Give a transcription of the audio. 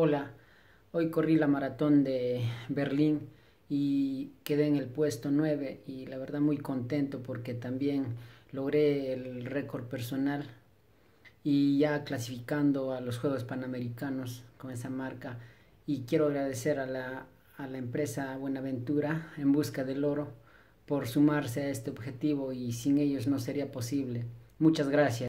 Hola, hoy corrí la maratón de Berlín y quedé en el puesto 9 y la verdad muy contento porque también logré el récord personal y ya clasificando a los Juegos Panamericanos con esa marca y quiero agradecer a la, a la empresa Buenaventura en busca del oro por sumarse a este objetivo y sin ellos no sería posible. Muchas gracias.